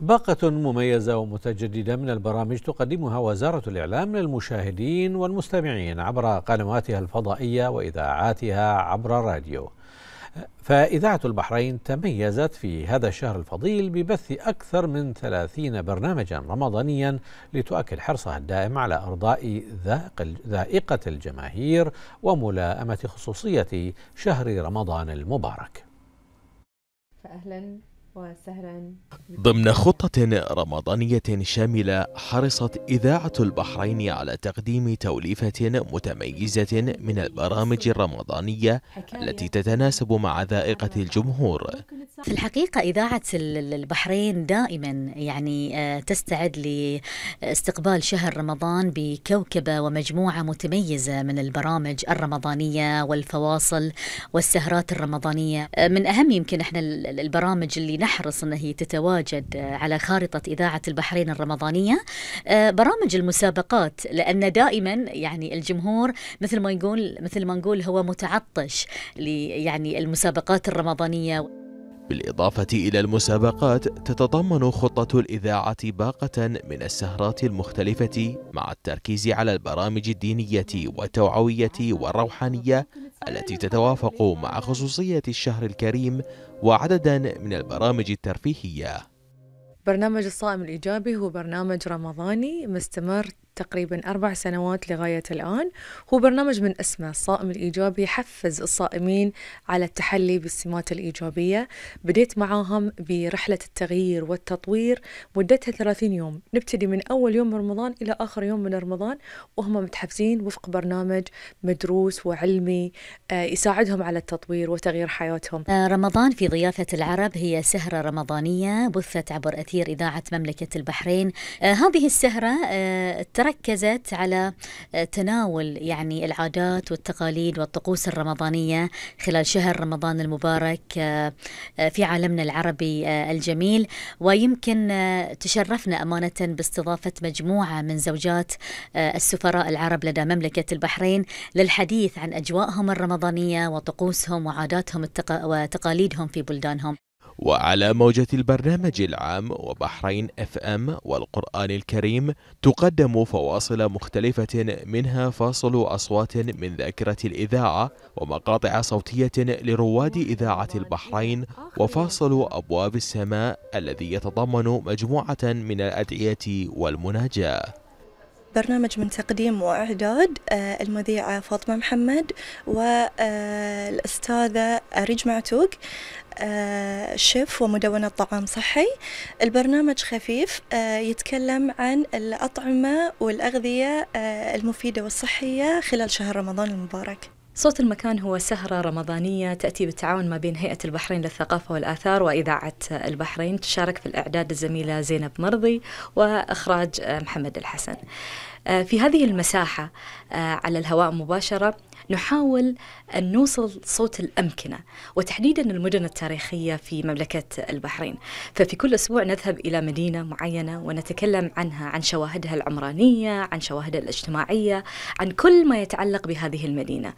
باقة مميزة ومتجددة من البرامج تقدمها وزارة الإعلام للمشاهدين والمستمعين عبر قنواتها الفضائية وإذاعاتها عبر الراديو فإذاعة البحرين تميزت في هذا الشهر الفضيل ببث أكثر من 30 برنامجا رمضانيا لتؤكد حرصها الدائم على إرضاء ذائقة الجماهير وملائمة خصوصية شهر رمضان المبارك فأهلا ضمن خطة رمضانية شاملة حرصت إذاعة البحرين على تقديم توليفة متميزة من البرامج الرمضانية التي تتناسب مع ذائقة الجمهور في الحقيقة إذاعة البحرين دائما يعني آه، تستعد لاستقبال شهر رمضان بكوكبة ومجموعة متميزة من البرامج الرمضانية والفواصل والسهرات الرمضانية آه، من أهم يمكن إحنا البرامج اللي نحرص أنها هي تتواجد آه، على خارطة إذاعة البحرين الرمضانية برامج المسابقات لأن دائما يعني الجمهور مثل ما يقول مثل ما نقول هو متعطش يعني المسابقات الرمضانية بالإضافة إلى المسابقات تتضمن خطة الإذاعة باقة من السهرات المختلفة مع التركيز على البرامج الدينية والتوعوية والروحانية التي تتوافق مع خصوصية الشهر الكريم وعددا من البرامج الترفيهية برنامج الصائم الإيجابي هو برنامج رمضاني مستمر تقريبا أربع سنوات لغاية الآن هو برنامج من اسمه الصائم الإيجابي حفز الصائمين على التحلي بالسمات الإيجابية بديت معاهم برحلة التغيير والتطوير مدتها 30 يوم نبتدي من أول يوم رمضان إلى آخر يوم من رمضان وهم متحفزين وفق برنامج مدروس وعلمي آه، يساعدهم على التطوير وتغيير حياتهم آه، رمضان في ضيافة العرب هي سهرة رمضانية بثت عبر أثير إذاعة مملكة البحرين آه، هذه السهرة ترى ركزت على آه، تناول يعني العادات والتقاليد والطقوس الرمضانية خلال شهر رمضان المبارك آه، آه، في عالمنا العربي الجميل ويمكن تشرفنا أمانة باستضافة مجموعة من زوجات السفراء العرب لدى مملكة البحرين للحديث عن أجوائهم الرمضانية وطقوسهم وعاداتهم وتقاليدهم في بلدانهم وعلى موجة البرنامج العام وبحرين اف ام والقرآن الكريم تقدم فواصل مختلفة منها فاصل أصوات من ذاكرة الإذاعة ومقاطع صوتية لرواد إذاعة البحرين وفاصل أبواب السماء الذي يتضمن مجموعة من الأدعية والمناجاة برنامج من تقديم وإعداد آه، المذيعة فاطمة محمد والأستاذة آه، أريج معتوق آه، شيف ومدونة طعام صحي البرنامج خفيف يتكلم عن الأطعمة والأغذية المفيدة والصحية خلال شهر رمضان المبارك صوت المكان هو سهرة رمضانية تأتي بالتعاون ما بين هيئة البحرين للثقافة والآثار وإذاعة البحرين تشارك في الإعداد الزميلة زينب مرضي وإخراج محمد الحسن آه، في هذه المساحة آه، على الهواء مباشرة نحاول أن نوصل صوت الأمكنة وتحديدا المدن التاريخية في مملكة البحرين ففي كل أسبوع نذهب إلى مدينة معينة ونتكلم عنها عن شواهدها العمرانية عن شواهدها الاجتماعية عن كل ما يتعلق بهذه المدينة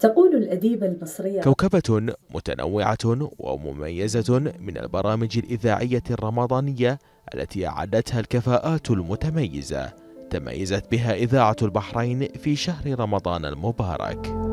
تقول الأديبة المصرية كوكبة متنوعة ومميزة من البرامج الإذاعية الرمضانية التي أعدتها الكفاءات المتميزة تميزت بها إذاعة البحرين في شهر رمضان المبارك